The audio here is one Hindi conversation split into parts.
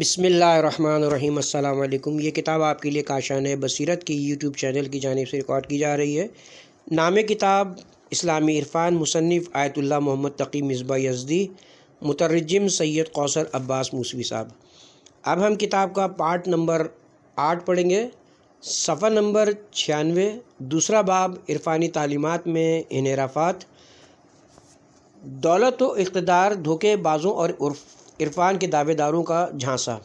बिसमीम अल्लाम ये किताब आपके लिए काशान बसीरत की यूट्यूब चैनल की जानब से रिकॉर्ड की जा रही है नाम किताब इस्लामी इरफान मुसनफ़ Ayatollah Mohammad Taqi Misbah Yazdi मुतरजम सैद कौसर अब्बास मूसवी साहब अब हम किताब का पार्ट नंबर आठ पढ़ेंगे सफ़र नंबर छियानवे दूसरा बाब इरफानी तलीमत में इनराफ़ात दौलत व इकतदार धोखेबाजों और उर्फ इरफान के दावेदारों का झांसा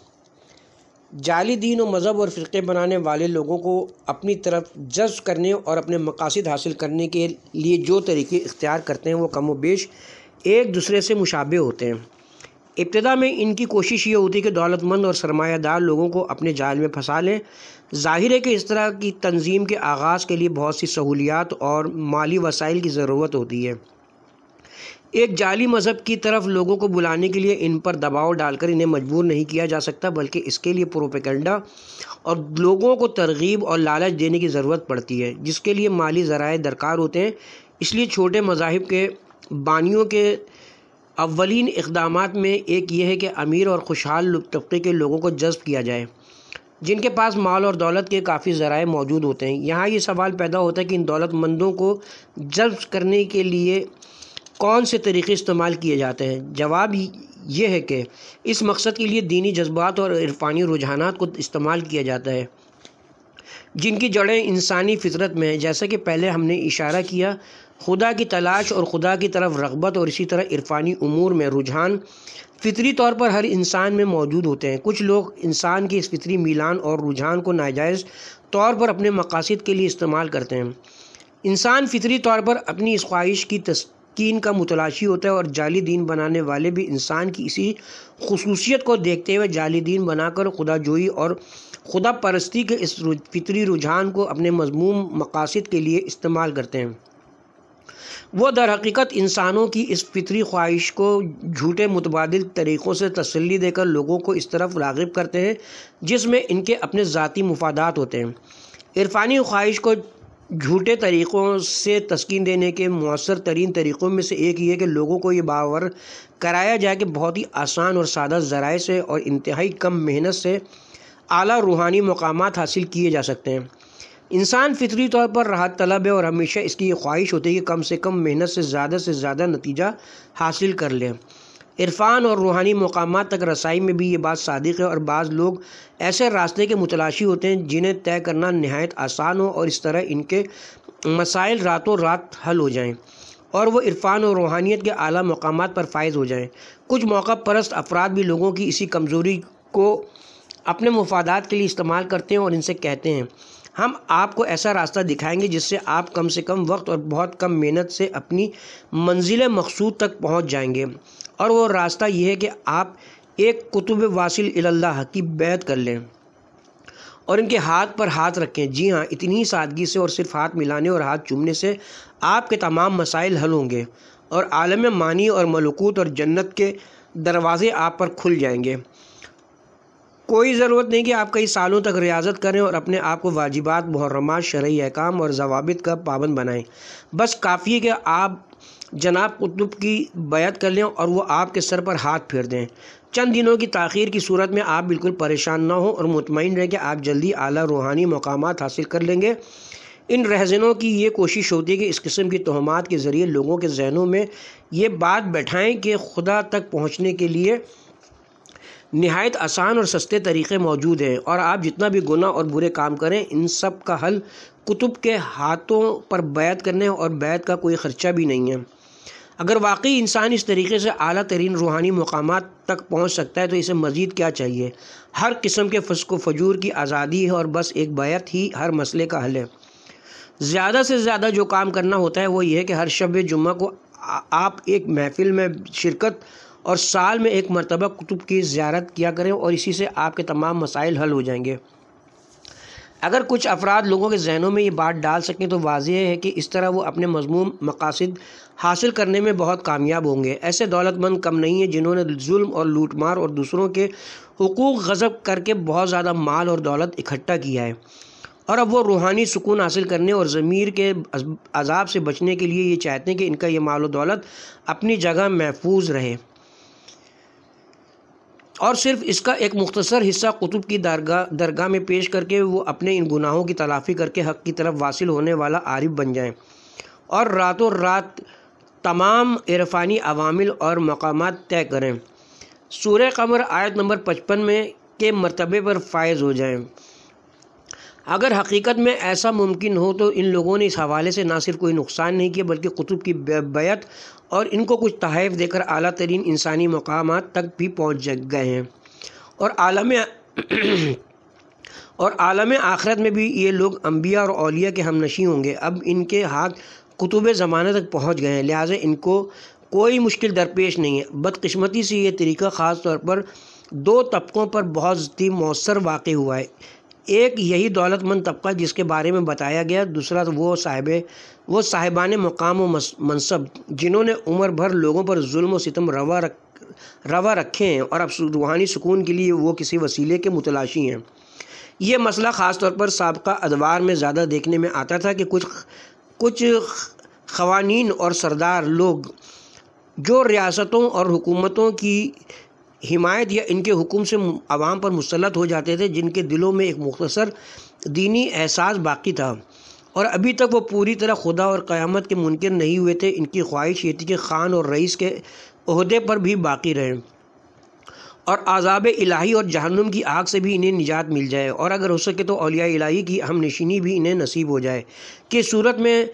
जाली दीन और मज़हब और फ़िरक़े बनाने वाले लोगों को अपनी तरफ जज्ब करने और अपने मकासद हासिल करने के लिए जो तरीके इख्तियार करते हैं वो कम वेश एक दूसरे से मुशाबे होते हैं इब्तदा में इनकी कोशिश ये होती है कि दौलतमंद और सरमायादार लोगों को अपने जाल में फंसा लें जाहिर है कि इस तरह की तंजीम के आगाज़ के लिए बहुत सी सहूलियात और माली वसाइल की ज़रूरत होती है एक जाली मज़हब की तरफ लोगों को बुलाने के लिए इन पर दबाव डालकर इन्हें मजबूर नहीं किया जा सकता बल्कि इसके लिए प्रोपेगेंडा और लोगों को तरगीब और लालच देने की ज़रूरत पड़ती है जिसके लिए माली ज़राए दरकार होते हैं इसलिए छोटे मजाहब के बानियों के अवलिन इकदाम में एक ये है कि अमीर और खुशहाल तबके के लोगों को जज्ब किया जाए जिनके पास माल और दौलत के काफ़ी ज़रा मौजूद होते हैं यहाँ ये सवाल पैदा होता है कि इन दौलतमंदों को जज्ब करने के लिए कौन से तरीक़े इस्तेमाल किए जाते हैं जवाब यह है कि इस मकसद के लिए दीनी जज्बात और इरफानी रुझाना को इस्तेमाल किया जाता है जिनकी जड़ें इंसानी फितरत में हैं जैसा कि पहले हमने इशारा किया खुदा की तलाश और खुदा की तरफ रगबत और इसी तरह इरफानी उमूर में रुझान फितरी तौर पर हर इंसान में मौजूद होते हैं कुछ लोग इंसान के इस फितरी मिलान और रुझान को नाजायज़ तौर पर अपने मकासद के लिए इस्तेमाल करते हैं इंसान फितरी तौर पर अपनी इस ख्वाहिश की की का मुतलाशी होता है और जाली दीन बनाने वाले भी इंसान की इसी खसूसियत को देखते हुए जाली दीन बनाकर खुदा जोई और खुदा परस्ती के इस फितरी रुझान को अपने मजमूम मकासद के लिए इस्तेमाल करते हैं वो दर हकीकत इंसानों की इस फितरी ख्वाहिश को झूठे मुतबाद तरीक़ों से तसली देकर लोगों को इस तरफ रागब करते हैं जिसमें इनके अपने ज़ाती मफादात होते हैं इरफानी ख्वाहिश को झूठे तरीक़ों से तस्किन देने के मौसर तरीन तरीक़ों में से एक ये है कि लोगों को ये बावर कराया जाए कि बहुत ही आसान और सादा ज़राए से और इंतहाई कम मेहनत से आला रूहानी मकाम हासिल किए जा सकते हैं इंसान फितरी तौर पर राहत तलब है और हमेशा इसकी ये ख्वाहिश होती है कि कम से कम मेहनत से ज़्यादा से ज़्यादा नतीजा हासिल कर लें इरफान और रूहानी मकाम तक रसाई में भी ये बात सादिक है और बाज़ लोग ऐसे रास्ते के मुतलाशी होते हैं जिन्हें तय करना नहायत आसान हो और इस तरह इनके मसाइल रातों रात हल हो जाएँ और वह इरफान और रूहानियत के अली मकाम पर फायज़ हो जाएँ कुछ मौका परस्त अफराद भी लोगों की इसी कमज़ोरी को अपने मफादात के लिए इस्तेमाल करते हैं और इनसे कहते हैं हम आपको ऐसा रास्ता दिखाएंगे जिससे आप कम से कम वक्त और बहुत कम मेहनत से अपनी मंजिल मकसूद तक पहुंच जाएंगे और वो रास्ता ये है कि आप एक कुतुब वासिल इल्लाह की बैत कर लें और इनके हाथ पर हाथ रखें जी हाँ इतनी ही सादगी से और सिर्फ हाथ मिलाने और हाथ चूमने से आपके तमाम मसाइल हल होंगे और आलम मानी और मलकूत और जन्नत के दरवाज़े आप पर खुल जाएंगे कोई ज़रूरत नहीं कि आप कई सालों तक रियाजत करें और अपने आप को वाजिबात मुहर्रमात शर्य अहकाम और जवाबित का पाबंद बनाएं बस काफ़ी है कि आप जनाब कुतुब की बैत कर लें और वो आपके सर पर हाथ फेर दें चंद दिनों की तखीर की सूरत में आप बिल्कुल परेशान ना हो और मुतमिन रहें कि आप जल्दी आला रूहानी मकाम हासिल कर लेंगे इन रहजनों की ये कोशिश होती है कि इस किस्म की तोहमात के ज़रिए लोगों के जहनों में ये बात बैठाएं कि खुदा तक पहुँचने के लिए नहायत आसान और सस्ते तरीक़े मौजूद हैं और आप जितना भी गुना और बुरे काम करें इन सब का हल कुतुब के हाथों पर बैत करने और बैत का कोई ख़र्चा भी नहीं है अगर वाकई इंसान इस तरीके से अली तरीन रूहानी मकाम तक पहुँच सकता है तो इसे मज़ीद क्या चाहिए हर किस्म के फसक व फजूर की आज़ादी है और बस एक बैत ही हर मसले का हल है ज़्यादा से ज़्यादा जो काम करना होता है वो ये है कि हर शब जुम्मे को आप एक महफिल में शिरकत और साल में एक मरतबा कुतुब की ज्यारत किया करें और इसी से आपके तमाम मसाइल हल हो जाएंगे अगर कुछ अफराद लोगों के जहनों में ये बात डाल सकें तो वाज है कि इस तरह वो अपने मजमूम मकासद हासिल करने में बहुत कामयाब होंगे ऐसे दौलतमंद कम नहीं है जिन्होंने जुल्म और लूटमार और दूसरों के हकूक़ गज़ब करके बहुत ज़्यादा माल और दौलत इकट्ठा किया है और अब वो रूहानी सुकून हासिल करने और ज़मीर के अजाब से बचने के लिए ये चाहते हैं कि इनका ये माल दौलत अपनी जगह महफूज रहे और सिर्फ इसका एक मुख्तसर हिस्सा कुतुब की दरगाह दरगाह में पेश करके वो अपने इन गुनाहों की तलाफ़ी करके हक़ की तरफ वासिल होने वाला आरिफ बन जाएं और रातों रात तमाम इरफानी अवामिल और मकाम तय करें सूर्य कमर आयत नंबर पचपन में के मरतबे पर फायज हो जाएं अगर हकीकत में ऐसा मुमकिन हो तो इन लोगों ने इस हवाले से ना सिर्फ कोई नुकसान नहीं किया बल्कि कुतुब की बैत और इनको कुछ तहफ़ देकर अली तरीन इंसानी मकाम तक भी पहुँच गए हैं और आलम और आलम आखरत में भी ये लोग अम्बिया और अलिया के हम नशी होंगे अब इनके हाथ कुतुब ज़माने तक पहुँच गए हैं लिहाजा इनको कोई मुश्किल दरपेश नहीं है बदकस्मती से ये तरीका ख़ास तौर पर दो तबकों पर बहुत ही मौसर वाक़ हुआ है एक यही दौलतमंद तबका जिसके बारे में बताया गया दूसरा तो वो साहिब वो साहिबान मकाम व मनसब जिन्होंने उम्र भर लोगों पर जुल्म व सितम रवा रख रवा रखे हैं और अब रूहानी सुकून के लिए वो किसी वसीले के मुतलाशी हैं ये मसला ख़ास तौर पर सबका अदवार में ज़्यादा देखने में आता था कि कुछ कुछ खवानीन और सरदार लोग जो रियासतों और हुकूमतों की हिमायत या इनके हुक्म से आवाम पर मुसलत हो जाते थे जिनके दिलों में एक मुख्तसर दीनी एहसास बाकी था और अभी तक वो पूरी तरह खुदा और क़यामत के मुनकर नहीं हुए थे इनकी ख्वाहिश ये थी कि ख़ान और रईस के अहदे पर भी बाकी रहें और आज़ाब इलाही और जहन्नुम की आग से भी इन्हें निजात मिल जाए और अगर हो सके तो अलिया इलाही की हम नशीनी भी इन्हें नसीब हो जाए कि सूरत में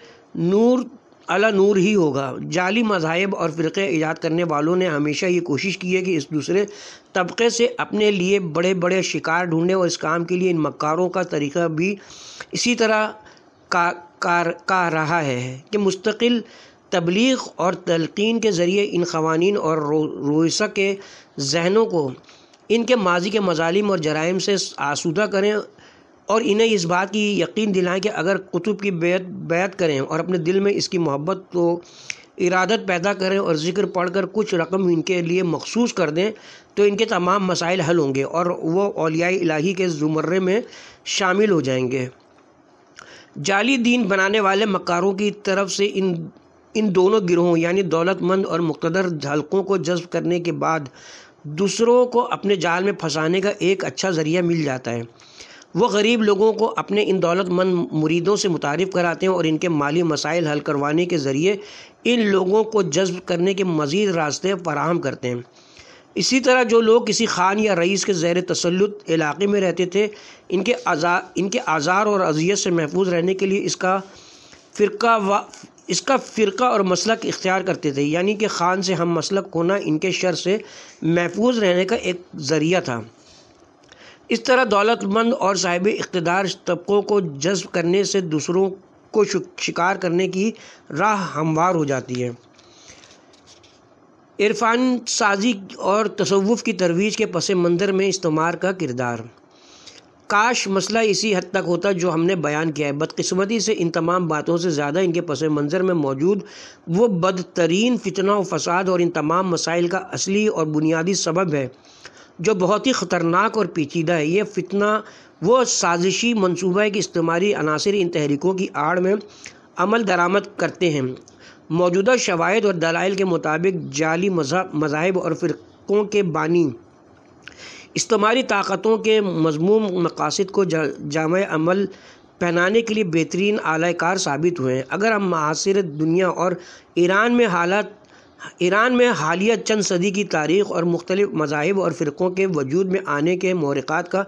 नूर अला नूर ही होगा जाली मजाहब और फ़िरक़े ईजाद करने वालों ने हमेशा ये कोशिश की है कि इस दूसरे तबके से अपने लिए बड़े बड़े शिकार ढूँढें और इस काम के लिए इन मकारों का तरीका भी इसी तरह का कार का रहा है कि मुस्तकिल तबलीग और तलकिन के ज़रिए इन खवानी और रो, रोइसा के जहनों को इनके माजी के मजालिम और जराइम से आसूदा करें और इन्हें इस बात की यकीन दिलाएं कि अगर कुतुब की बैत बैत करें और अपने दिल में इसकी मोहब्बत को इरादत पैदा करें और ज़िक्र पढ़कर कुछ रकम इनके लिए मखसूस कर दें तो इनके तमाम मसाइल हल होंगे और वह अलियाई इलाही के जुमर्रे में शामिल हो जाएंगे जाली दीन बनाने वाले मकारों की तरफ से इन इन दोनों गिरोहों यानी दौलतमंद और मकतदर हल्कों को जज्ब करने के बाद दूसरों को अपने जाल में फंसाने का एक अच्छा ज़रिया मिल जाता है वो गरीब लोगों को अपने इन दौलतमंद मुरीदों से मुतारफ़ कराते हैं और इनके माली मसाइल हल करवाने के ज़रिए इन लोगों को जज्ब करने के मज़ीद रास्ते फराहम करते हैं इसी तरह जो लोग किसी खान या रईस के जैर तसलुत इलाके में रहते थे इनके आज़ा इनके आज़ार और अजियत से महफूज रहने के लिए इसका फ़िरका व इसका फ़िरका और मसलक इख्तियार करते थे यानी कि खान से हम मसलक होना इनके शर से महफूज रहने का एक ज़रिया था इस तरह दौलतमंद और साहिब इकतदार तबकों को जज्ब करने से दूसरों को शिकार करने की राह हमवार हो जाती है इरफान साजी और तसवुफ़ की तरवीज के पस मंज़र में इस्तेमार का किरदार काश मसला इसी हद तक होता जो हमने बयान किया है बदकस्मती से इन तमाम बातों से ज़्यादा इनके पस मंज़र में मौजूद वो बदतरीन फितना व फसाद और इन तमाम मसाइल का असली और बुनियादी सबब है जो बहुत ही ख़तरनाक और पेचीदा है ये फितना वो साजिशी मनसूबा है कि इस्तेमाली अनासर इन तहरीकों की आड़ में अमल दरामद करते हैं मौजूदा शवायद और दलाइल के मुताबिक जाली मजाहब और फ़िरक़ों के बानी इस्तेमाली ताकतों के मजमूम मकासद को जा, जाम अमल पहनाने के लिए बेहतरीन आलाकार साबित हुए हैं अगर हम महासर दुनिया और ईरान में हालात ईरान में हालिया चंद सदी की तारीख और मुख्तलिफ मजाहब और फ़िरक़ों के वजूद में आने के महरक़ात का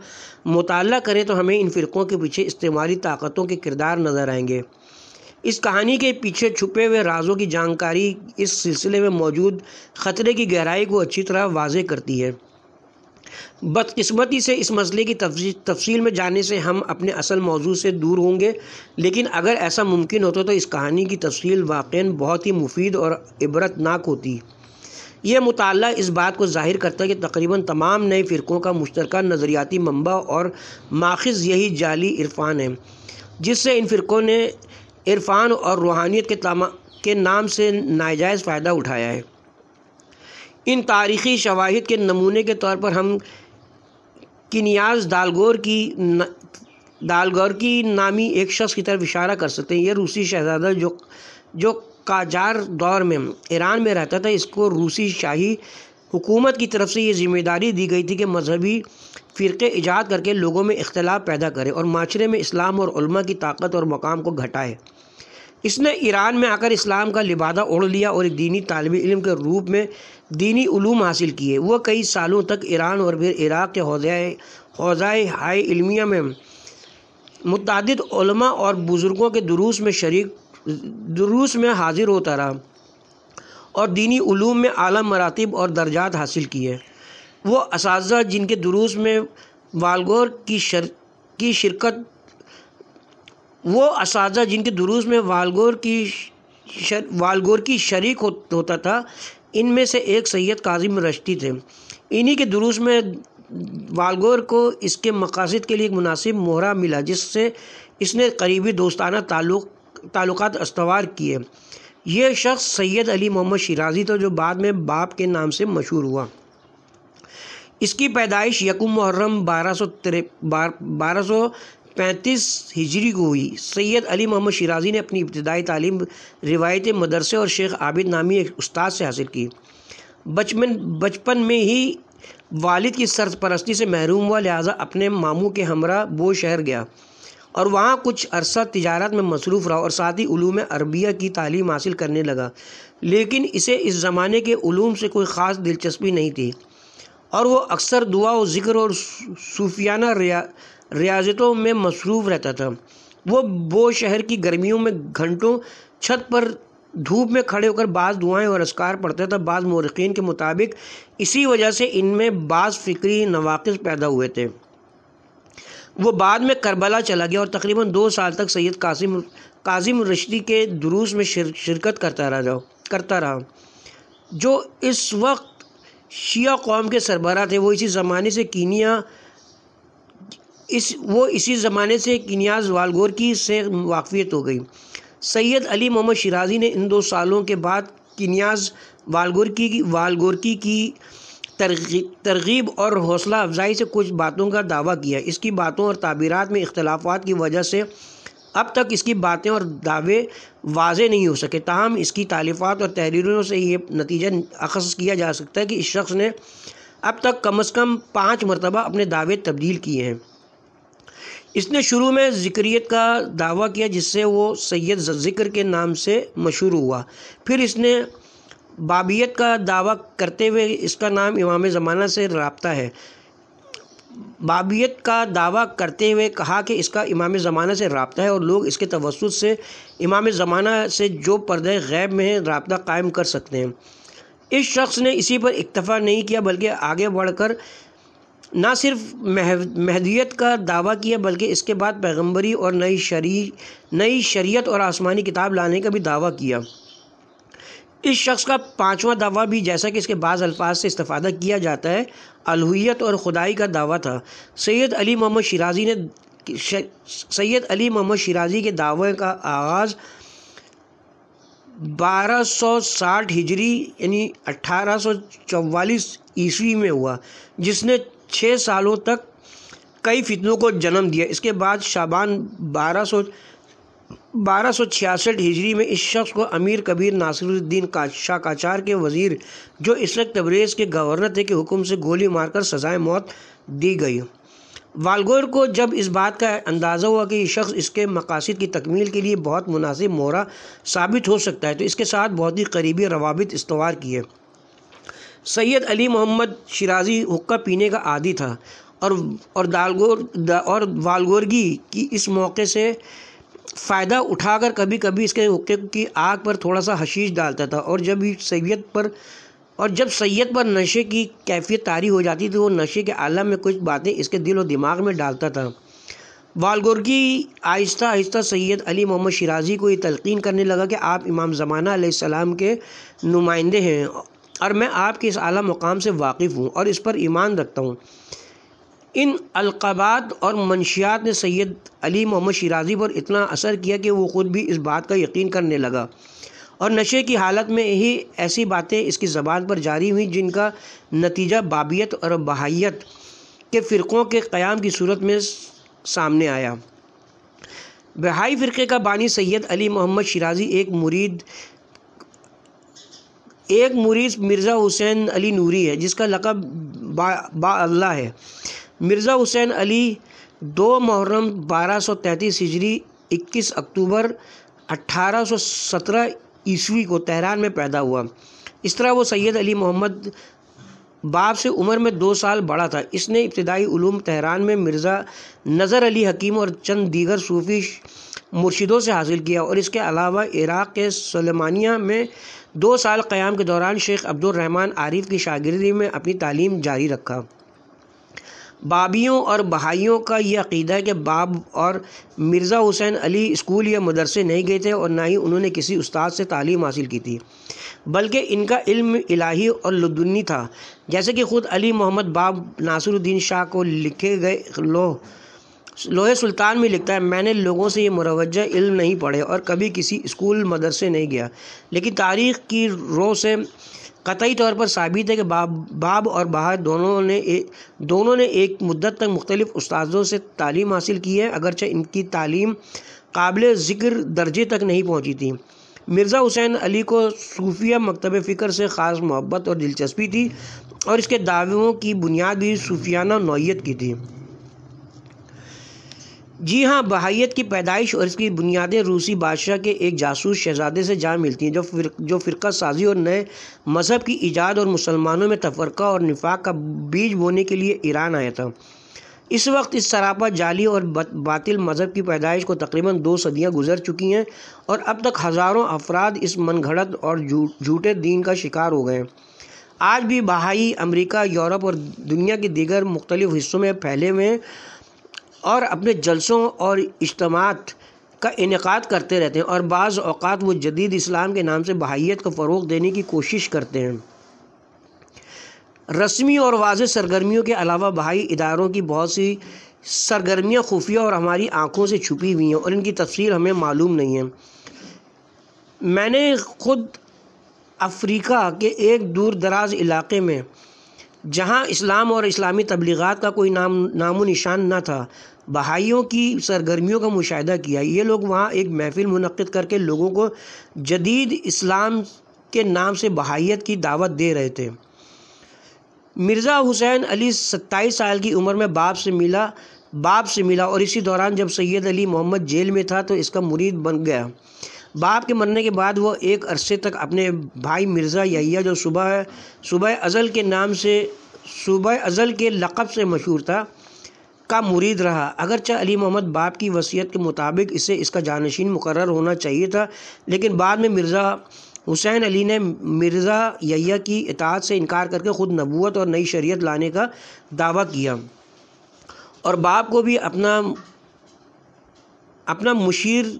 मताल करें तो हमें इन फ़िरक़ों के पीछे इस्तेमाली ताकतों के किरदार नज़र आएंगे इस कहानी के पीछे छुपे हुए राजों की जानकारी इस सिलसिले में मौजूद ख़तरे की गहराई को अच्छी तरह वाज करती है बदकस्मती से इस मसले की तफसील में जाने से हम अपने असल मौजू से दूर होंगे लेकिन अगर ऐसा मुमकिन होता तो इस कहानी की तफसील वाक़ बहुत ही मुफीद और इबरतनाक होती यह मुताल इस बात को जाहिर करता है कि तकरीबन तमाम नए फ़िरक़ों का मुश्तर नज़रियाती मंबा और माखज़ यही जाली इरफान है जिससे इन फ़िरक़ों ने इरफान और रूहानियत के तमाम के नाम से नाजायज़ फ़ायदा उठाया है इन तारीख़ी शवाहद के नमूने के तौर पर हम किनियाज दालगोर की न, दालगोर की नामी एक शख्स की तरफ इशारा कर सकते हैं यह रूसी शहजादा जो जो काजार दौर में ईरान में रहता था इसको रूसी शाही हुकूमत की तरफ से ये जिम्मेदारी दी गई थी कि मजहबी फ़िरके ईजाद करके लोगों में इख्तलाफ पैदा करे और माशरे में इस्लाम और की ताकत और मकाम को घटाए इसने ईरान में आकर इस्लाम का लिबादा ओढ़ लिया और एक दीनी तालब इलम के रूप में दीनी ूम हासिल किए वह कई सालों तक ईरान और फिर इराक़ के हौजाए हाय इलमिया में मुतद और बुज़ुर्गों के दुरूस में शरीक दुरूस में हाजिर होता रहा और दीनी ूम में अली मरातब और दर्जात हासिल किए वो इस जिनके दुरूस में वालगोर की शर की शिरकत वो इस जिनके दुरुस में वालगोर की शर, वालगोर की शरीक हो, होता था इनमें से एक सैयद काजिम रश्ती थे इन्हीं के दुरूस में वालगोर को इसके मकासद के लिए एक मुनासिब मोहरा मिला जिससे इसने करीबी दोस्ताना ताल्लुक ताल्लुक इस्तवार किए ये शख्स सैयद अली मोहम्मद शिराजी था जो बाद में बाप के नाम से मशहूर हुआ इसकी पैदाइश यकुम मुहर्रम बारह सौ बारह सौ पैंतीस हिजरी को हुई सैयद अली मोहम्मद शराजी ने अपनी इब्तदाई तालीम रिवायत मदरसे और शेख आबिद नामी एक उस्ताद से हासिल की बचपन बचपन में ही वालिद की सरपरस्ती से महरूम हुआ लिहाजा अपने मामू के हमरा वो शहर गया और वहाँ कुछ अरसा तजारत में मसरूफ़ रहा और साथ ही ूम अरबिया की तालीम हासिल करने लगा लेकिन इसे इस ज़माने के ूम से कोई ख़ास दिलचस्पी नहीं थी और वो अक्सर दुआ और ज़िक्र और सूफियाना रिया रियाजतों में मसरूफ़ रहता था वो वो शहर की गर्मियों में घंटों छत पर धूप में खड़े होकर बाज़ दुआएं और असकार पढ़ता था बाज़ मौरखीन के मुताबिक इसी वजह से इनमें बाज़ फ़िक्री नवाक़ पैदा हुए थे वो बाद में करबला चला गया और तकरीबन दो साल तक सैयद कासिम काजिम रश्दी के दुरूस में शिर, शिरकत करता रहा करता रहा जो इस वक्त शिया कौम के सरबरा थे वो इसी ज़माने से कीनिया इस वो इसी ज़माने से किनियाज वालगोर की से वाकफियत हो गई सैयद अली मोहम्मद शराजी ने इन दो सालों के बाद किनियाज वालगोरकी की वालगोरकी की तरगीब और हौसला अफजाई से कुछ बातों का दावा किया इसकी बातों और ताबीरत में इख्तलाफात की वजह से अब तक इसकी बातें और दावे वाज नहीं हो सके ताहम इसकी तालीफ़ात और तहरीरों से ये नतीजा अखस किया जा सकता है कि इस शख्स ने अब तक कम अज़ कम पाँच मरतबा अपने दावे तब्दील किए हैं इसने शुरू में ज़िक्रियत का दावा किया जिससे वो सैयद ज़िक्र के नाम से मशहूर हुआ फिर इसने बाबियत का दावा करते हुए इसका नाम इमाम ज़माना से रबता है बाबियत का दावा करते हुए कहा कि इसका इमाम ज़माना से रबता है और लोग इसके तवसत से इमाम ज़माना से जो पर्दे गैब में है रबता कायम कर सकते हैं इस शख्स ने इसी पर इक्तफ़ा नहीं किया बल्कि आगे बढ़कर ना सिर्फ महदियत का दावा किया बल्कि इसके बाद पैगंबरी और नई शरी नई शरीयत और आसमानी किताब लाने का भी दावा किया इस शख्स का पांचवा दावा भी जैसा कि इसके बाद अल्फाज से इस्तादा किया जाता है अलहुत और खुदाई का दावा था सैयद अली मोहम्मद शिराजी ने सैयद अली मोहम्मद शिराजी के दावे का आगाज़ 1260 हिजरी यानी 1844 ईस्वी में हुआ जिसने छः सालों तक कई फितनों को जन्म दिया इसके बाद शाबान बारह सौ बारह सौ छियासठ हिजरी में इस शख्स को अमीर कबीर नासिरुद्दीन का काचार के वजीर जो इस वक्त तब्रेज के गवर्नर थे के हुक्म से गोली मारकर सजाए मौत दी गई वालगोर को जब इस बात का अंदाज़ा हुआ कि यह शख्स इसके मकासद की तकमील के लिए बहुत मुनासिब मोहरा साबित हो सकता है तो इसके साथ बहुत ही करीबी रवाबित इस्तवार किए सैयद अली मोहम्मद शिराजी हुक्का पीने का आदि था और और दालगोर दा, और वालगोरगी की इस मौके से फ़ायदा उठाकर कभी कभी इसके हुक्के की आग पर थोड़ा सा हशीश डालता था और जब सैयद पर और जब सैयद पर नशे की कैफियत तारी हो जाती थी वो नशे के आलम में कुछ बातें इसके दिल और दिमाग में डालता था वालगोरगी आहिस्ता आहिस्ता सैयद अली मोहम्मद शिराजी को ये तलकिन करने लगा कि आप इमाम ज़माना सलाम के नुमाइंदे हैं और मैं आपके इस आला मकाम से वाकिफ़ हूँ और इस पर ईमान रखता हूँ इन अलकबात और मंशियात ने सैयद अली मोहम्मद शराजी पर इतना असर किया कि वो ख़ुद भी इस बात का यकीन करने लगा और नशे की हालत में ही ऐसी बातें इसकी ज़बान पर जारी हुई जिनका नतीजा बाबियत और बहाइत के फ़िरक़ों के क़्याम की सूरत में सामने आया बहाई फ़िरक़े का बानी सैयद अली मोहम्मद शराजी एक मुरीद एक मुरीद मिर्ज़ा हुसैन अली नूरी है जिसका लकब बा, अल्लाह है मिर्ज़ा हुसैन अली दो मुहर्रम बारह सौ तैंतीस हिजरी इक्कीस अक्टूबर अट्ठारह सौ सत्रह ईस्वी को तहरान में पैदा हुआ इस तरह वो सैयद अली मोहम्मद बाप से उम्र में दो साल बड़ा था इसने इब्तदाई उलूम तहरान में मिर्ज़ा नज़र अली हकीम और चंद दीगर सूफ़ी मुर्शिदों से हासिल किया और इसके अलावा इराक़ के सलेमानिया में दो साल क़्याम के दौरान शेख अब्दुलरहमान आरिफ की शागिर्दी में अपनी तालीम जारी रखा बाबियों और बहाइयों का यह अकीदा है कि बाब और मिर्ज़ा हुसैन अली स्कूल या मदरसे नहीं गए थे और ना ही उन्होंने किसी उस्ताद से तालीम हासिल की थी बल्कि इनका इल्म इलाही और लुदुन्नी था जैसे कि ख़ुद अली मोहम्मद बाब नासरुद्दीन शाह को लिखे गए लोह लोहे सुल्तान भी लिखता है मैंने लोगों से ये मुरवजह इल्म नहीं पढ़े और कभी किसी स्कूल मदरसे नहीं गया लेकिन तारीख़ की रो से कतई तौर पर साबित है कि बाब बाब और बाहर दोनों ने ए, दोनों ने एक मुद्दत तक मुख्तलिफ़ उस्तादों से तालीम हासिल की है अगरचे इनकी तालीम काबिल ज़िक्र दर्जे तक नहीं पहुँची थी मिर्ज़ा हुसैन अली को सूफिया मकतब फ़िक्र से ख़ास मोहब्बत और दिलचस्पी थी और इसके दावों की बुनियाद भी सूफियाना नौीयत की थी जी हाँ बहाइत की पैदाइश और इसकी बुनियादें रूसी बादशाह के एक जासूस शहजादे से जा मिलती हैं जो फिर जो फ़िरक़ साजी और नए मज़हब की ईजाद और मुसलमानों में तफरका और निफाक का बीज बोने के लिए ईरान आया था इस वक्त इस सरापा जाली और बातिल मज़हब की पैदाइश को तकरीबन दो सदियां गुजर चुकी हैं और अब तक हज़ारों अफराद इस घड़त और झूठे जू, दीन का शिकार हो गए आज भी बहाई अमरीका यूरोप और दुनिया के दीगर मुख्तलिफ़ हिस्सों में फैले हुए हैं और अपने जलसों और इज्तम का इनका करते रहते हैं और बाज़ अवत वो जदीद इस्लाम के नाम से बाहियत को फ़रोग देने की कोशिश करते हैं रस्मी और वाज सरगर्मियों के अलावा बहाई इदारों की बहुत सी सरगर्मियाँ खुफिया और हमारी आँखों से छुपी हुई हैं और इनकी तफसर हमें मालूम नहीं है मैंने ख़ुद अफ्रीका के एक दूर दराज इलाके में जहाँ इस्लाम और इस्लामी तबलीगत का कोई नाम नामो निशान ना था बहाइयों की सरगर्मियों का मुशाह किया ये लोग वहाँ एक महफिल मनद करके लोगों को जदीद इस्लाम के नाम से बहाइत की दावत दे रहे थे मिर्ज़ा हुसैन अली सत्ताईस साल की उम्र में बाप से मिला बाप से मिला और इसी दौरान जब सैयद अली मोहम्मद जेल में था तो इसका मुरीद बन गया बाप के मरने के बाद वह एक अरसे तक अपने भाई मिर्ज़ा यहीया जो सुबह सुबह अज़ल के नाम से सुबह अज़ल के लक़ब से मशहूर था का मुरीद रहा अगरचे अली मोहम्मद बाप की वसीयत के मुताबिक इसे इसका जानशीन मुकर होना चाहिए था लेकिन बाद में मिर्ज़ा हुसैन अली ने मिर्ज़ा यहिया की इतात से इनकार करके ख़ुद नबूत और नई शरीत लाने का दावा किया और बाप को भी अपना अपना मुशीर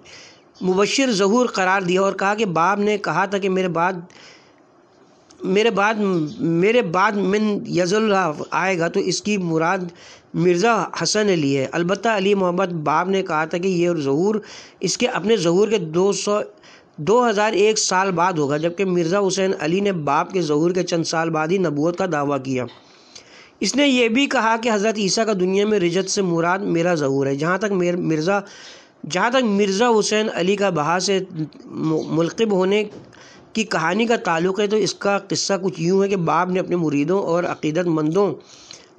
मुबशर जहूर करार दिया और कहा कि बाप ने कहा था कि मेरे बाद मेरे बाद मेरे बाद मिन यजल आएगा तो इसकी मुराद मिर्ज़ा हसन अली है अलबत् अली मोहम्मद बाब ने कहा था कि ये जहूर इसके अपने जहूर के दो सौ दो हज़ार एक साल बाद होगा जबकि मिर्ज़ा हुसैन अली ने बाप के जहूर के चंद साल बाद ही नबूत का दावा किया इसने ये भी कहा कि हज़रत ईसा का दुनिया में रिजत से मुराद मेरा जहूर है जहाँ तक मिर्ज़ा जहाँ तक मिर्ज़ा हुसैन अली का बहा से मुलकब होने की कहानी का ताल्लुक़ है तो इसका किस्सा कुछ यूँ है कि बाप ने अपने मुरीदों और अकीदतमंदों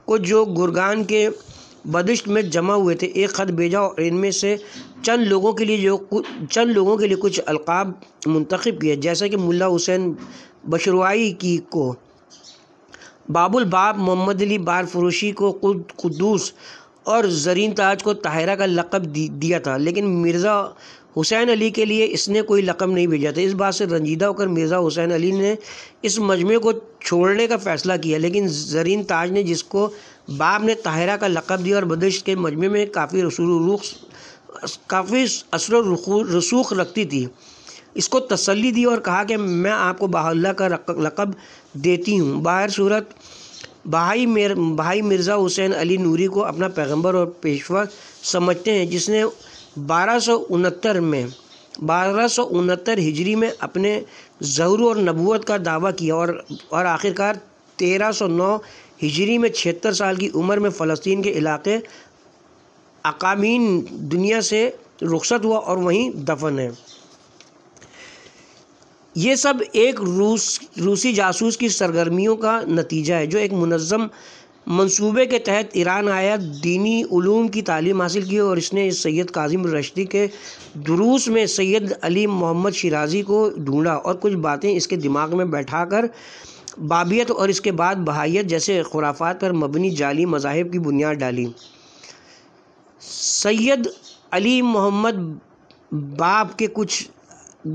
को जो गुरगान के बदिश्त में जमा हुए थे एक ख़त भेजा और इनमें से चंद लोगों के लिए जो चंद लोगों के लिए कुछ अलकाब मंतखब किए जैसे कि मुल्ला हुसैन बशरवाई की को बाबुल बाब मोहम्मद अली बारफरोशी को खुद खुदूस और जरीन ताज को ताहिरा का लक़ब दिया था लेकिन मिर्ज़ा हुसैन अली के लिए इसने कोई लकम नहीं भेजा था इस बात से रंजीदा होकर मिर्ज़ा हुसैन अली ने इस मजमे को छोड़ने का फ़ैसला किया लेकिन जरीन ताज ने जिसको बाप ने ताहरा का लकब दिया और बदिश के मजमे में काफ़ी रसूख काफ़ी असर रसूख रखती थी इसको तसल्ली दी और कहा कि मैं आपको बाहुल्ला का लकब देती हूँ बाहर सूरत भाई मेर भाई मिर्ज़ा हुसैन अली नूरी को अपना पैगंबर और पेशवा समझते हैं जिसने बारह में बारह हिजरी में अपने जरूर और नबूत का दावा किया और और आखिरकार 1309 हिजरी में छिहत्तर साल की उम्र में फ़लस्तीन के इलाके अकामीन दुनिया से रुखसत हुआ और वहीं दफन है ये सब एक रूस रूसी जासूस की सरगर्मियों का नतीजा है जो एक मुनज़म मंसूबे के तहत ईरान आया दीनी ूम की तालीम हासिल की और इसने इस सैयद काजिम रश्दी के दुरूस में सैयद अली मोहम्मद शराजी को ढूंढा और कुछ बातें इसके दिमाग में बैठा कर बाबियत और इसके बाद बहायत जैसे खुराफात पर मबनी जाली मजाहब की बुनियाद डाली सैयद अली मोहम्मद बाब के कुछ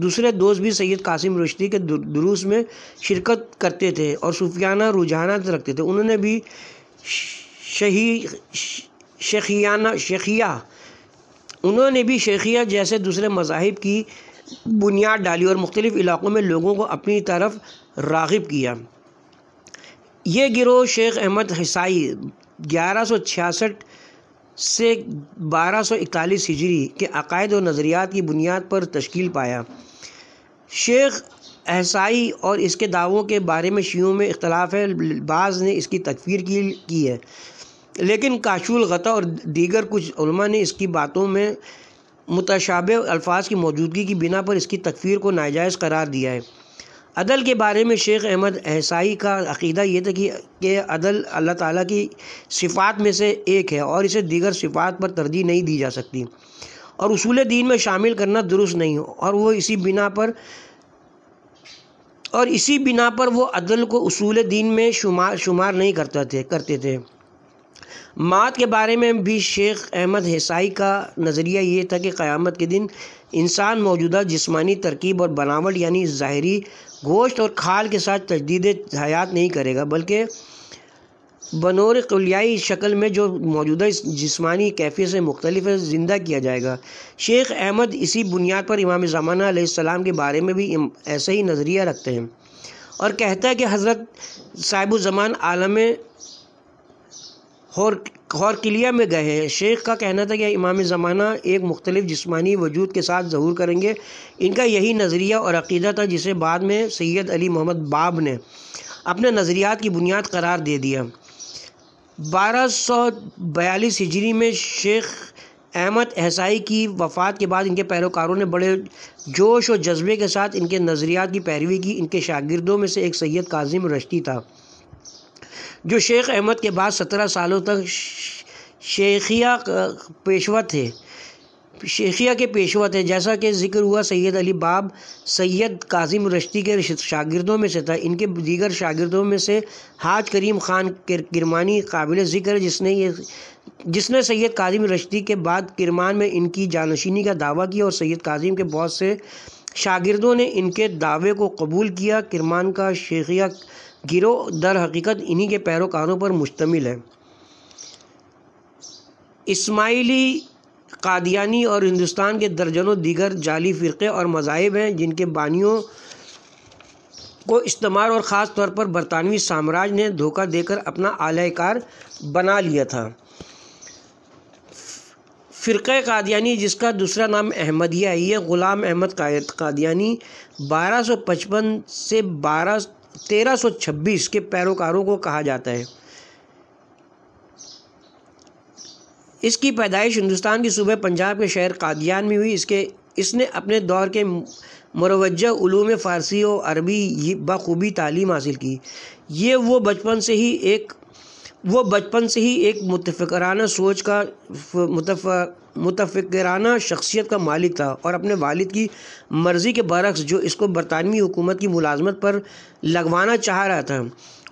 दूसरे दोस्त भी सैयद कासिम रुश्ती के दुरूस में शिरकत करते थे और सूफियाना रुझाना रखते थे उन्होंने भी शही शेखियाना शेखिया उन्होंने भी शेखिया जैसे दूसरे मजाहब की बुनियाद डाली और मुख्तलिफ़ इलाक़ों में लोगों को अपनी तरफ रागब किया ये गिरोह शेख अहमद हिसाई ग्यारह सौ छियासठ से बारह सौ इकतालीस हिजरी के अकायद और नज़रियात की बुनियाद पर तश्कील पाया शेख अहसाई और इसके दावों के बारे में शीयों में इख्तलाफ है बाज़ ने इसकी तकफीर की की है लेकिन काशुल गता और दीगर कुछ ने इसकी बातों में मुतशाब अल्फाज की मौजूदगी की बिना पर इसकी तकफीर को नाजायज़ करार दिया है अदल के बारे में शेख अहमद एहसाई का अकीदा ये था कि के अदल अल्लाह ताला की सिफ़ात में से एक है और इसे दीगर सिफ़ात पर तरजीह नहीं दी जा सकती और उसूल दीन में शामिल करना दुरुस्त नहीं हो और वो इसी बिना पर और इसी बिना पर वो अदल को असूल दीन में शुमार शुमार नहीं करते थे करते थे मात के बारे में भी शेख अहमद हिसाई का नज़रिया ये था कि क़यामत के दिन इंसान मौजूदा जिस्मानी तरकीब और बनावट यानी ज़ाहरी गोश्त और खाल के साथ तजदीद हयात नहीं करेगा बल्कि बनौर कलियाई शक्ल में जो मौजूदा जिसमानी कैफियत से मुख्तलिफ है ज़िंदा किया जाएगा शेख अहमद इसी बुनियाद पर इमाम ज़माना सलाम के बारे में भी ऐसे ही नज़रिया रखते हैं और कहता है कि हज़रत साहिबुलज़मान आलम हौर हौर किलिया में गए हैं शेख का कहना था कि इमाम ज़माना एक मुख्तलिफ जिसमानी वजूद के साथ ज़हूर करेंगे इनका यही नज़रिया और अकीदा था जिसे बाद में सैद अली मोहम्मद बाब ने अपने नज़रियात की बुनियाद करार दे दिया बारह सौ बयालीस हिजरी में शेख अहमद एहसाई की वफ़ात के बाद इनके पैरोकारों ने बड़े जोश और जज्बे के साथ इनके नज़रियात की पैरवी की इनके शागिर्दों में से एक सैयद काजिम रश्ती था जो शेख अहमद के बाद सत्रह सालों तक शेखिया पेशवा थे शेखिया के पेशवा थे जैसा कि जिक्र हुआ सैयद अली बाब सैयद काजिम रश्ती के शागिर्दों में से था इनके दीगर शागिरदों में से हाज करीम खान किरमानी काबिल ज़िक्र जिसने ये जिसने सैयद काजिम रश्ती के बाद किरमान में इनकी जानशीनी का दावा किया और सैयद काजिम के बहुत से शागिरदों ने इनके दावे को कबूल किया किरमान का शेखिया गिरोह दर हकीकत इन्हीं के पैरोकारों पर मुश्तमिल है इस्माइली कादियानी और हिंदुस्तान के दर्जनों दीगर जाली फ़िरक़े और मजाहब हैं जिनके बानियों को इस्तेमाल और ख़ास तौर पर बरतानवी साम्राज्य ने धोखा देकर अपना आलाकार बना लिया था फ़िरक़ कादियानी जिसका दूसरा नाम अहमदिया है ये ग़ुलाम अहमद कादियानी 1255 से बारह तेरह के पैरोकारों को कहा जाता है इसकी पैदाइश हिंदुस्तान की सूबे पंजाब के शहर कादियान में हुई इसके इसने अपने दौर के मरवजा ूम फ़ारसी और अरबी बखूबी तालीम हासिल की ये वो बचपन से ही एक वो बचपन से ही एक मुतफ़राना सोच का मुतफ़राना शख्सियत का मालिक था और अपने वालिद की मर्ज़ी के बरक्स जो इसको बरतानवी हुकूमत की मुलाजमत पर लगवाना चाह रहा था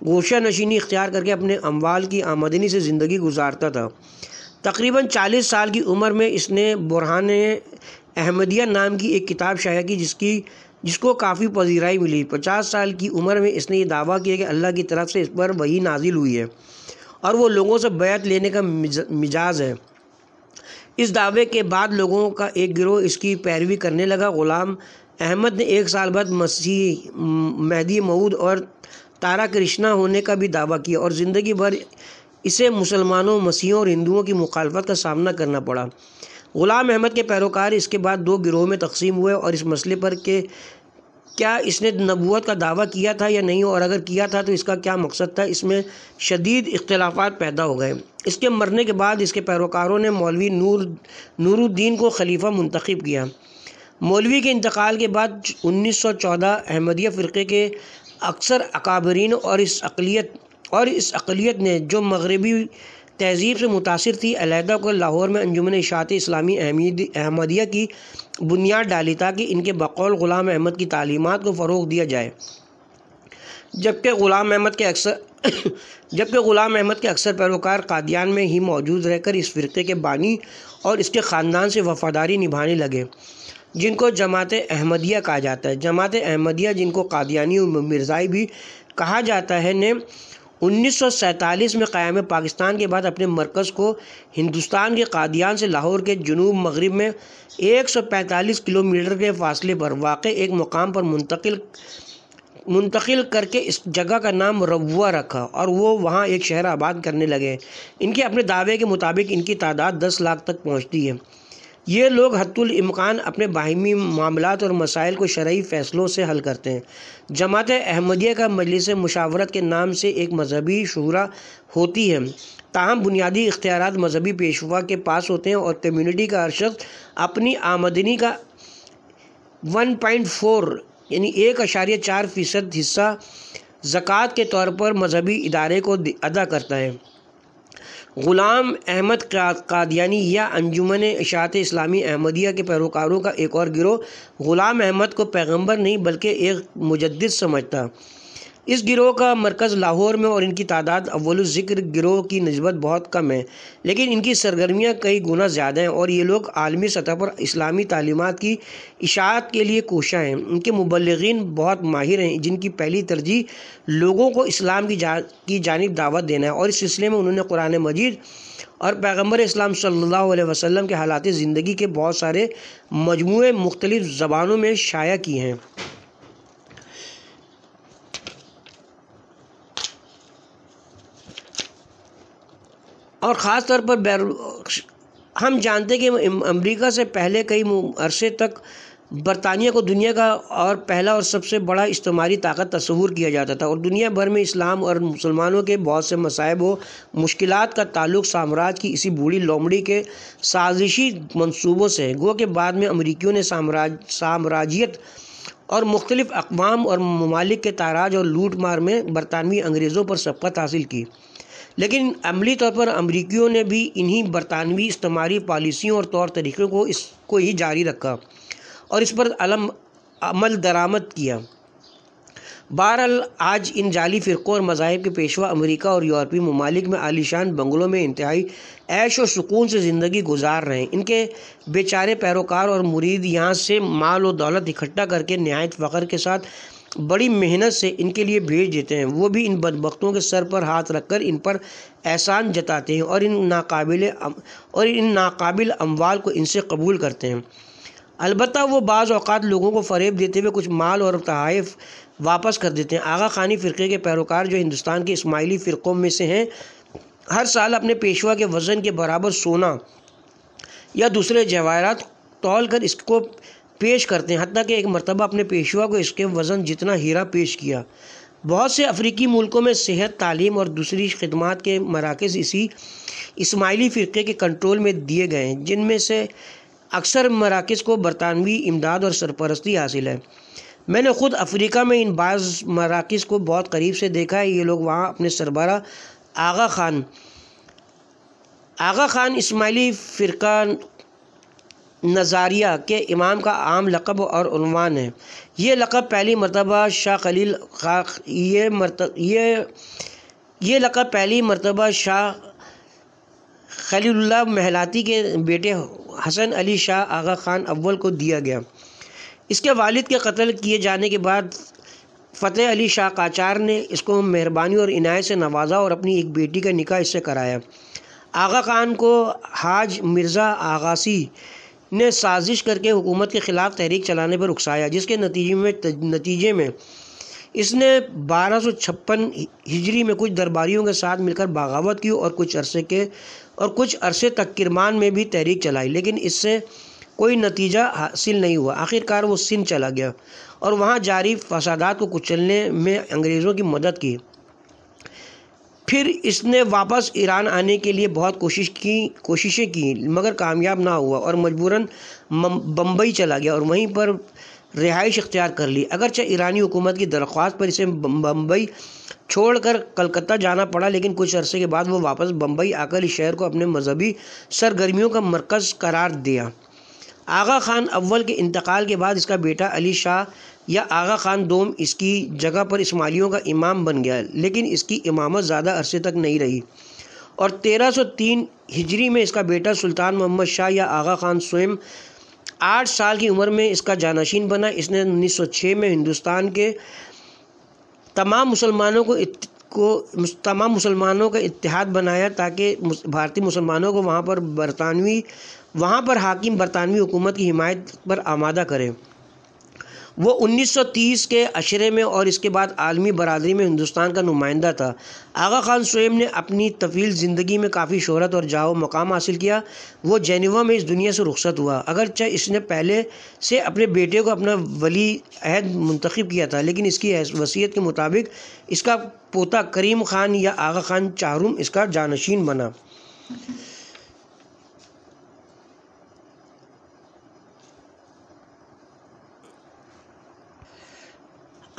गोशा नशीनी इख्तियार करके अपने अमवाल की आमदनी से ज़िंदगी गुजारता था तकरीबन 40 साल की उम्र में इसने बुरहान अहमदिया नाम की एक किताब शाया की जिसकी जिसको काफ़ी पजीराई मिली 50 साल की उम्र में इसने ये दावा किया कि अल्लाह की तरफ से इस पर वही नाजिल हुई है और वो लोगों से बैत लेने का मिजाज है इस दावे के बाद लोगों का एक गिरोह इसकी पैरवी करने लगा ग़ुलाम अहमद ने एक साल बाद मसीह महदी मऊद और तारा कृष्णा होने का भी दावा किया और ज़िंदगी भर इसे मुसलमानों मसीहों और हिंदुओं की मुखालफत का सामना करना पड़ा ग़ुलाम अहमद के पैरोकार इसके बाद दो गिरोह में तकसीम हुए और इस मसले पर के क्या इसने नबूत का दावा किया था या नहीं और अगर किया था तो इसका क्या मकसद था इसमें शदीद इख्तलाफात पैदा हो गए इसके मरने के बाद इसके पैरोकारों ने मौलवी नूर नूरुद्दीन को खलीफा मंतखब किया मौलवी के इंतकाल के बाद 1914 अहमदिया फ़िरक़े के अक्सर अकाबरीन और इस अकलीत और इस अकलीत ने जो मगरबी तहजीब से मुतासर थी अलहदा को लाहौर में अंजुमन इशात इस्लामी अहमदिया की बुनियाद डाली ताकि इनके बकौल ग़ुलाम अहमद की तालीमत को फ़रोग दिया जाए जबकि ग़ुलाम अहमद के अक्सर जबकि ग़ुलाम अहमद के अक्सर पैरोकार कादियान में ही मौजूद रहकर इस फ़िरके के बानी और इसके ख़ानदान से वफ़ादारी निभाने लगे जिनको जमात अहमदिया कहा जाता है जमात अहमदिया जिनको कादियानी और मिर्ज़ाई भी कहा जाता है ने 1947 में क़्याम पाकिस्तान के बाद अपने मरकज़ को हिंदुस्तान के कादियान से लाहौर के जनूब मगरब में 145 किलोमीटर के फासले पर वाक़ एक मकाम पर मुंतकिल मुंतकिल करके इस जगह का नाम रवा रखा और वो वहाँ एक शहर आबाद करने लगे इनके अपने दावे के मुताबिक इनकी तादाद 10 लाख तक पहुँचती है ये लोग हत्तुल अपने बाहिमी मामला और मसाइल को शरयी फ़ैसलों से हल करते हैं जमात अहमदिया का मजलिस मुशावरत के नाम से एक मजहबी शुरा होती है ताहम बुनियादी इख्तियार मजहबी पेशवा के पास होते हैं और कम्यूनिटी का हर शख्स अपनी आमदनी का वन पॉइंट फोर यानी एक अशार्य चार फ़ीसद हिस्सा ज़क़़त के तौर पर मजहबी इदारे को अदा करता है ग़ुलाम अहमद कादियानी या अंजुमन इशात इस्लामी अहमदिया के पैरोकारों का एक और गिरोह ग़ुलाम अहमद को पैगंबर नहीं बल्कि एक मुजद समझता इस गिरोह का मरकज़ लाहौर में और इनकी तादाद अव्वल ज़िक्र गिरोह की नस्बत बहुत कम है लेकिन इनकी सरगर्मियाँ कई गुना ज़्यादा हैं और ये लोग आलमी सतह पर इस्लामी तलीमत की इशात के लिए कोशा हैं इनके मुबलगिन बहुत माहिर हैं जिनकी पहली तरजीह लोगों को इस्लाम की जा की जानब दावत देना है और इस सिलसिले में उन्होंने कुरान मजीद और पैगम्बर इस्लाम सल्ला अलैहि के हालात ज़िंदगी के बहुत सारे मजमू मुख्तलिफ़ ज़बानों में शाया किए हैं और ख़ास तौर पर बैर हम जानते कि अमेरिका से पहले कई अरसे तक बरतानिया को दुनिया का और पहला और सबसे बड़ा इस्तेमारी ताकत तस्वूर किया जाता था और दुनिया भर में इस्लाम और मुसलमानों के बहुत से मसायब व मुश्किल का ताल्लुक साम्राज्य की इसी बूढ़ी लोमड़ी के साजिशी मनसूबों से है गो के बाद में अमरीकियों ने साम्राज साम्राज्यत और मुख्तलिफ़ अकवाम और ममालिक के ताराज और लूट मार में बरतानवी अंग्रेज़ों पर सबकत हासिल की लेकिन अमली तौर पर अमरीकियों ने भी इन्हीं बरतानवी इस्तेमारी पॉलिसियों और तौर तरीक़ों को इसको ही जारी रखा और इस पर अलम अमल दरामद किया बहरहाल आज इन जाली फ़िरक़ों और मज़ाहब के पेशवा अमेरिका और यूरोपी ममालिक में आलिशान बंगलों में इंतहाई ऐश और सुकून से ज़िंदगी गुजार रहे हैं इनके बेचारे पैरोकार और मुरीद यहाँ से माल और दौलत इकट्ठा करके नहायत फ़खर के साथ बड़ी मेहनत से इनके लिए भेज देते हैं वो भी इन बदबकतों के सर पर हाथ रखकर इन पर एहसान जताते हैं और इन नाकाबिल और इन नाकाबिल अमवाल को इनसे कबूल करते हैं अलबत् वो बाज़ अवत लोगों को फ़रेब देते हुए कुछ माल और तहफ़ वापस कर देते हैं आगा खानी फ़िरके के पैरोकार जो हिंदुस्तान के इसमाइली फ़िरक़ों में से हैं हर साल अपने पेशवा के वज़न के बराबर सोना या दूसरे जवाहरात तोल कर इसको पेश करते हैं हती कि एक मरतबा अपने पेशवा को इसके वज़न जितना हीरा पेश किया बहुत से अफ्रीकी मुल्कों में सेहत तालीम और दूसरी खदमात के मराकज़ इसी इसमाइली फ़िरके के कंट्रोल में दिए गए हैं जिनमें से अक्सर मराकज़ को बरतानवी इमदाद और सरपरस्ती हासिल है मैंने ख़ुद अफ्रीका में इन बाज़ मराकज़ को बहुत करीब से देखा है ये लोग वहाँ अपने सरबरा आगा खान आगा खान इसमाइली फ़िरका नज़ारिया के इमाम का आम लकब और अनवान है ये लकब पहली मरतबा शाह खलील ये मरत ये ये लकब पहली मरतबा शाह खलील महलाती के बेटे हसन अली शाह आगा खान अव्वल को दिया गया इसके वालिद के कत्ल किए जाने के बाद फ़तेह अली शाह काचार ने इसको मेहरबानी और इनायत से नवाजा और अपनी एक बेटी का निकाह इससे कराया आगा खान को हाज मिर्ज़ा आगासी ने साजिश करके हुकूमत के ख़िलाफ़ तहरीक चलाने पर उकसाया जिसके नतीजे में नतीजे में इसने बारह सौ छप्पन हिजरी में कुछ दरबारियों के साथ मिलकर बगावत की और कुछ अरसे के और कुछ अरसे तक किरमान में भी तहरीक चलाई लेकिन इससे कोई नतीजा हासिल नहीं हुआ आखिरकार वो सिंध चला गया और वहाँ जारी फसादात को कुचलने में अंग्रेज़ों की मदद की फिर इसने वापस ईरान आने के लिए बहुत कोशिश की कोशिशें की मगर कामयाब ना हुआ और मजबूरन बम्बई चला गया और वहीं पर रिहाइश इख्तियार कर ली अगरचे ईरानी हुकूमत की दरख्वास्त पर इसे बम्बई छोड़कर कलकत्ता जाना पड़ा लेकिन कुछ अरसे के बाद वो वापस बम्बई आकर इस शहर को अपने मजहबी सरगर्मियों का मरकज़ करार दिया आगा ख़ान अव्वल के इंतकाल के बाद इसका बेटा अली शाह या आगा ख़ान दोम इसकी जगह पर इस्माइलियों का इमाम बन गया लेकिन इसकी इमामत ज़्यादा अरसे तक नहीं रही और 1303 हिजरी में इसका बेटा सुल्तान मोहम्मद शाह या आगा ख़ान स्वयं आठ साल की उम्र में इसका जानशीन बना इसने 1906 में हिंदुस्तान के तमाम मुसलमानों को इत, को तमाम मुसलमानों का इतिहाद बनाया ताकि भारतीय मुसलमानों को वहाँ पर बरतानवी वहाँ पर हाकिम बरतानवी हुकूमत की हिमायत पर आमादा करें वो 1930 के अशरे में और इसके बाद आलमी बरदरी में हिंदुस्तान का नुमाइंदा था आगा खान सोएम ने अपनी तवील ज़िंदगी में काफ़ी शहरत और जाओ मकाम हासिल किया वो जेनेवा में इस दुनिया से रुखसत हुआ अगरचे इसने पहले से अपने बेटे को अपना वली अहद मंतखब किया था लेकिन इसकी वसीयत के मुताबिक इसका पोता करीम खान या आगा खान चाहरुम इसका जानशीन बना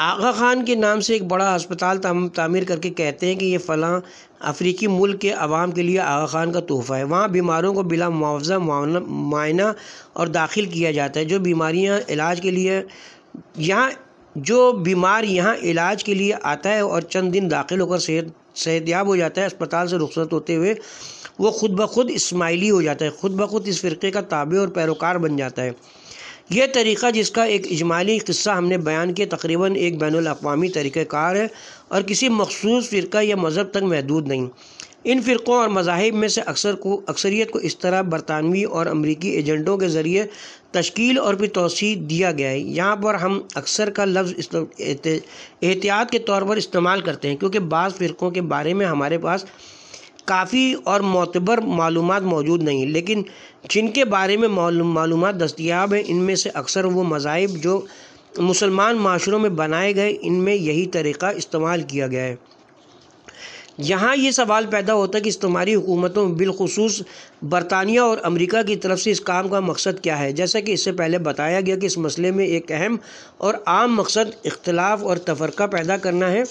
आगा ख़ान के नाम से एक बड़ा अस्पताल तामीर करके कहते हैं कि ये फ़लाँ अफ्रीकी मुल्क के आवाम के लिए आगा ख़ान का तोहफ़ा है वहाँ बीमारों को बिला मुआवजा मायना और दाखिल किया जाता है जो बीमारियाँ इलाज के लिए यहाँ जो बीमार यहाँ इलाज के लिए आता है और चंद दिन दाखिल होकर सेहत सेहतयाब हो जाता है अस्पताल से रुखसत होते हुए वो खुद ब खुद इस्माइली हो जाता है खुद ब खुद इस फ़िरके का ताबे और पैरोकार बन जाता है यह तरीक़ा जिसका एक इजमाली किस्सा हमने बयान किया तकरीबन एक बैन अवी तरीक़ार है और किसी मखसूस फ़िरका या मज़हब तक महदूद नहीं इन फ़िरक़ों और मजाहब में से अक्सर को अक्सरीत को इस तरह बरतानवी और अमरीकी एजेंटों के ज़रिए तश्कील और फिर तोसी दिया गया है यहाँ पर हम अक्सर का लफ्ज़ एहतियात के तौर पर इस्तेमाल करते हैं क्योंकि बाज़ फ़िरक़ों के बारे में हमारे पास काफ़ी और मोतबर मालूम मौजूद नहीं लेकिन जिनके बारे में मालूम दस्तियाब हैं इनमें से अक्सर वो मज़ाहब जो मुसलमान माशरों में बनाए गए इनमें यही तरीक़ा इस्तेमाल किया गया है यहाँ ये सवाल पैदा होता है कि इस्तेमाली हुकूमतों बिलखसूस बरतानिया और अमेरिका की तरफ से इस काम का मकसद क्या है जैसा कि इससे पहले बताया गया कि इस मसले में एक अहम और आम मकसद इख्तलाफ और तफरका पैदा करना है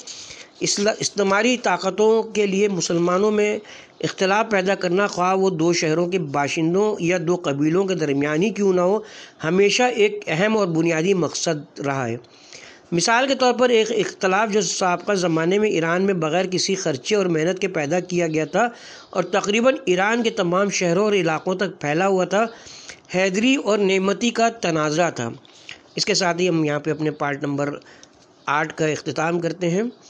इस्तेमाली ताकतों के लिए मुसलमानों में इख्तलाफ पैदा करना ख्वाह वो दो शहरों के बाशिंदों या दो कबीलों के दरमियान ही क्यों ना हो हमेशा एक अहम और बुनियादी मकसद रहा है मिसाल के तौर पर एक इख्तलाफ जो सबका ज़माने में ईरान में बग़ैर किसी खर्चे और मेहनत के पैदा किया गया था और तकरीबन ईरान के तमाम शहरों और इलाकों तक फैला हुआ था हैदरी और नेमती का तनाज़ा था इसके साथ ही हम यहाँ पे अपने पार्ट नंबर आठ का अख्ताम करते हैं